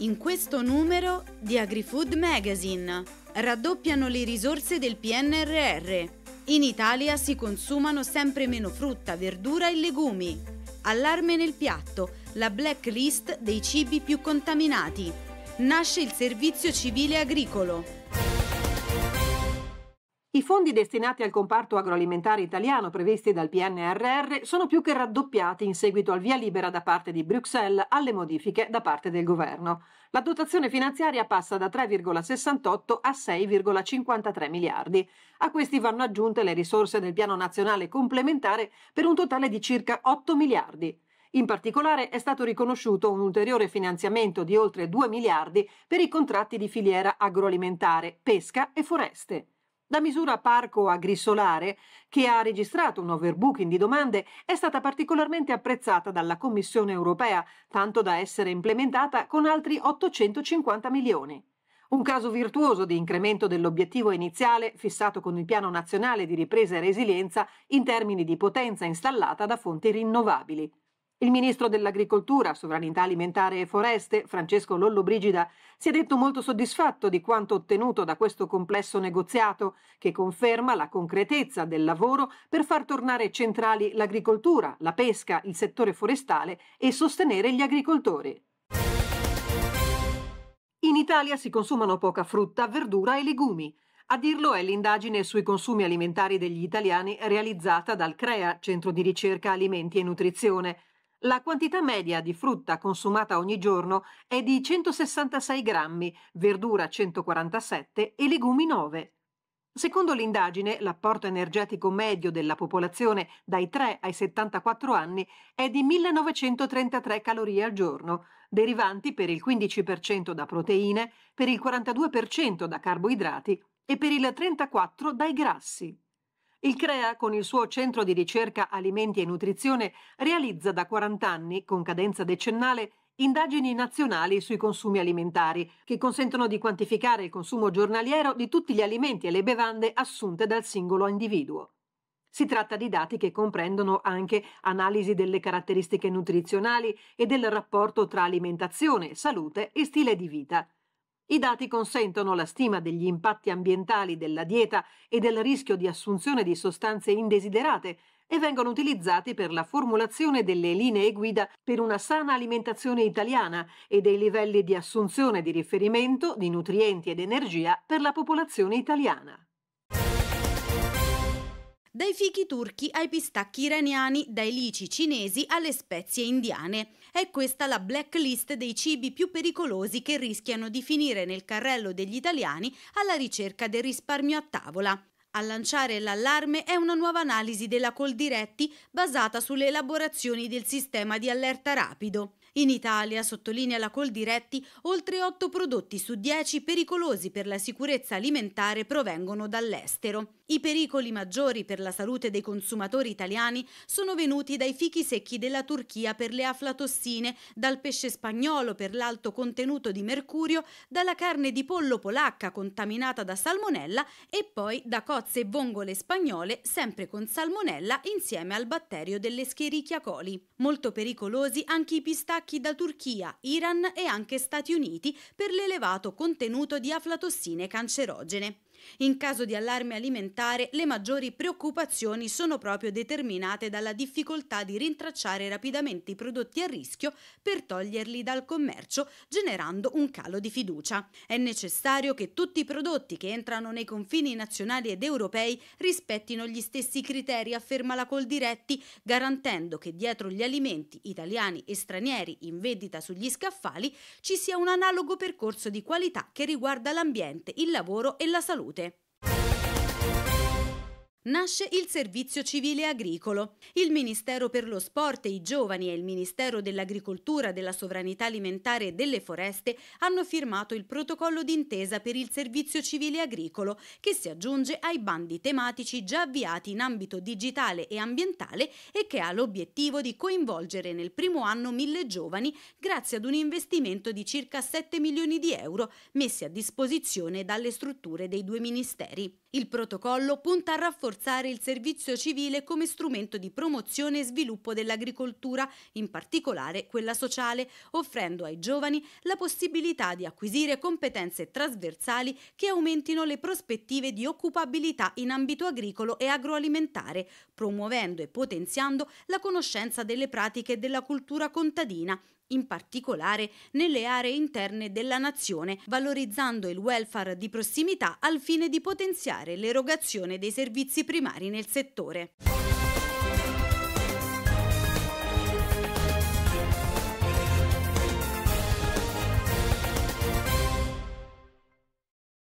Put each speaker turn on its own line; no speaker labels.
in questo numero di AgriFood Magazine. Raddoppiano le risorse del PNRR. In Italia si consumano sempre meno frutta, verdura e legumi. Allarme nel piatto, la blacklist dei cibi più contaminati. Nasce il servizio civile
agricolo. I fondi destinati al comparto agroalimentare italiano previsti dal PNRR sono più che raddoppiati in seguito al via libera da parte di Bruxelles alle modifiche da parte del governo. La dotazione finanziaria passa da 3,68 a 6,53 miliardi. A questi vanno aggiunte le risorse del Piano Nazionale Complementare per un totale di circa 8 miliardi. In particolare è stato riconosciuto un ulteriore finanziamento di oltre 2 miliardi per i contratti di filiera agroalimentare, pesca e foreste. La misura parco agrisolare, che ha registrato un overbooking di domande, è stata particolarmente apprezzata dalla Commissione europea, tanto da essere implementata con altri 850 milioni. Un caso virtuoso di incremento dell'obiettivo iniziale fissato con il Piano nazionale di ripresa e resilienza in termini di potenza installata da fonti rinnovabili. Il ministro dell'Agricoltura, Sovranità Alimentare e Foreste, Francesco Lollobrigida, si è detto molto soddisfatto di quanto ottenuto da questo complesso negoziato, che conferma la concretezza del lavoro per far tornare centrali l'agricoltura, la pesca, il settore forestale e sostenere gli agricoltori. In Italia si consumano poca frutta, verdura e legumi. A dirlo è l'indagine sui consumi alimentari degli italiani realizzata dal CREA, Centro di ricerca Alimenti e Nutrizione la quantità media di frutta consumata ogni giorno è di 166 grammi, verdura 147 e legumi 9. Secondo l'indagine, l'apporto energetico medio della popolazione dai 3 ai 74 anni è di 1933 calorie al giorno, derivanti per il 15% da proteine, per il 42% da carboidrati e per il 34% dai grassi. Il CREA, con il suo centro di ricerca Alimenti e Nutrizione, realizza da 40 anni, con cadenza decennale, indagini nazionali sui consumi alimentari, che consentono di quantificare il consumo giornaliero di tutti gli alimenti e le bevande assunte dal singolo individuo. Si tratta di dati che comprendono anche analisi delle caratteristiche nutrizionali e del rapporto tra alimentazione, salute e stile di vita. I dati consentono la stima degli impatti ambientali della dieta e del rischio di assunzione di sostanze indesiderate e vengono utilizzati per la formulazione delle linee guida per una sana alimentazione italiana e dei livelli di assunzione di riferimento di nutrienti ed energia per la popolazione italiana.
Dai fichi turchi ai pistacchi iraniani, dai lici cinesi alle spezie indiane. È questa la blacklist dei cibi più pericolosi che rischiano di finire nel carrello degli italiani alla ricerca del risparmio a tavola. A lanciare l'allarme è una nuova analisi della Coldiretti basata sulle elaborazioni del sistema di allerta rapido. In Italia, sottolinea la Coldiretti, oltre 8 prodotti su 10 pericolosi per la sicurezza alimentare provengono dall'estero. I pericoli maggiori per la salute dei consumatori italiani sono venuti dai fichi secchi della Turchia per le aflatossine, dal pesce spagnolo per l'alto contenuto di mercurio, dalla carne di pollo polacca contaminata da salmonella e poi da cozze e vongole spagnole sempre con salmonella insieme al batterio dell'Escherichia coli. Molto pericolosi anche i pistacchi da Turchia, Iran e anche Stati Uniti per l'elevato contenuto di aflatossine cancerogene. In caso di allarme alimentare, le maggiori preoccupazioni sono proprio determinate dalla difficoltà di rintracciare rapidamente i prodotti a rischio per toglierli dal commercio, generando un calo di fiducia. È necessario che tutti i prodotti che entrano nei confini nazionali ed europei rispettino gli stessi criteri, afferma la Coldiretti, garantendo che dietro gli alimenti italiani e stranieri in vendita sugli scaffali ci sia un analogo percorso di qualità che riguarda l'ambiente, il lavoro e la salute salute. Nasce il Servizio Civile Agricolo. Il Ministero per lo Sport e i Giovani e il Ministero dell'Agricoltura, della Sovranità Alimentare e delle Foreste hanno firmato il protocollo d'intesa per il Servizio Civile Agricolo che si aggiunge ai bandi tematici già avviati in ambito digitale e ambientale e che ha l'obiettivo di coinvolgere nel primo anno mille giovani grazie ad un investimento di circa 7 milioni di euro messi a disposizione dalle strutture dei due ministeri. Il protocollo punta a rafforzare rafforzare il servizio civile come strumento di promozione e sviluppo dell'agricoltura, in particolare quella sociale, offrendo ai giovani la possibilità di acquisire competenze trasversali che aumentino le prospettive di occupabilità in ambito agricolo e agroalimentare, promuovendo e potenziando la conoscenza delle pratiche della cultura contadina in particolare nelle aree interne della nazione, valorizzando il welfare di prossimità al fine di potenziare l'erogazione dei servizi primari nel settore.